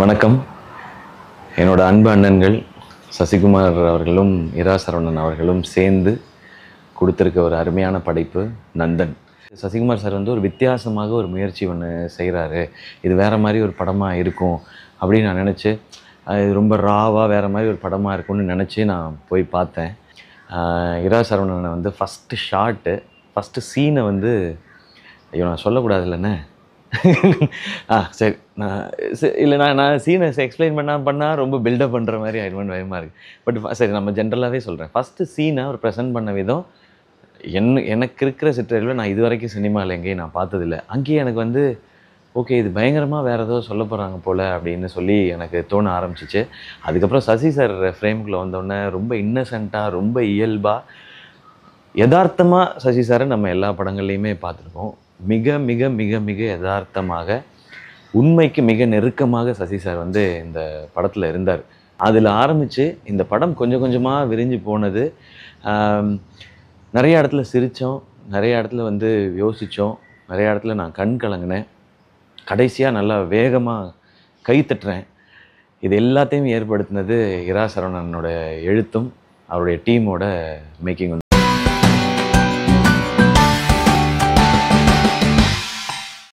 வணக்கம் என்னோட அன்பு அண்ணன்கள் சசிகுமார் அவர்களும் இரா சரவணன் அவர்களும் சேர்ந்து கொடுத்துருக்க ஒரு அருமையான படைப்பு நந்தன் சசிகுமார் சார் வந்து ஒரு வித்தியாசமாக ஒரு முயற்சி ஒன்று செய்கிறாரு இது வேறு மாதிரி ஒரு படமாக இருக்கும் அப்படின்னு நான் நினச்சி இது ரொம்ப ராவாக வேறு மாதிரி ஒரு படமாக இருக்கும்னு நினச்சி நான் போய் பார்த்தேன் இரா சரவணனை வந்து ஃபஸ்ட்டு ஷார்ட்டு ஃபஸ்ட்டு சீனை வந்து ஐயோ நான் சொல்லக்கூடாது இல்லைண்ணே ஆ சரி நான் இல்லை நான் நான் சீனை எக்ஸ்பிளைன் பண்ணால் பண்ணால் ரொம்ப பில்டப் பண்ணுற மாதிரி ஆயிடுவேன் பயமாக இருக்குது பட் சரி நம்ம ஜென்ரலாகவே சொல்கிறேன் ஃபஸ்ட்டு சீனை அவர் ப்ரெசென்ட் பண்ண விதம் என்ன எனக்கு இருக்கிற சிற்றறிவில் நான் இது வரைக்கும் சினிமாவில் எங்கேயும் நான் பார்த்ததில்ல அங்கேயும் எனக்கு வந்து ஓகே இது பயங்கரமாக வேறு ஏதோ சொல்ல போகிறாங்க போல் அப்படின்னு சொல்லி எனக்கு தோண ஆரம்பிச்சிச்சு அதுக்கப்புறம் சசி சார் ஃப்ரேமுக்குள்ளே வந்தோடனே ரொம்ப இன்னசென்ட்டாக ரொம்ப இயல்பாக யதார்த்தமாக சசி சாரை நம்ம எல்லா படங்கள்லேயுமே பார்த்துருக்கோம் மிக மிக மிக மிக யதார்த்தமாக உண்மைக்கு மிக நெருக்கமாக சசி சார் வந்து இந்த படத்தில் இருந்தார் அதில் ஆரம்பித்து இந்த படம் கொஞ்சம் கொஞ்சமாக விரிஞ்சு போனது நிறைய இடத்துல சிரித்தோம் நிறைய இடத்துல வந்து யோசித்தோம் நிறைய இடத்துல நான் கண் கலங்கினேன் கடைசியாக நல்லா வேகமாக கை தட்டுறேன் இது எல்லாத்தையும் ஏற்படுத்தினது இரா சரவணனோட எழுத்தும் அவருடைய டீமோட மேக்கிங்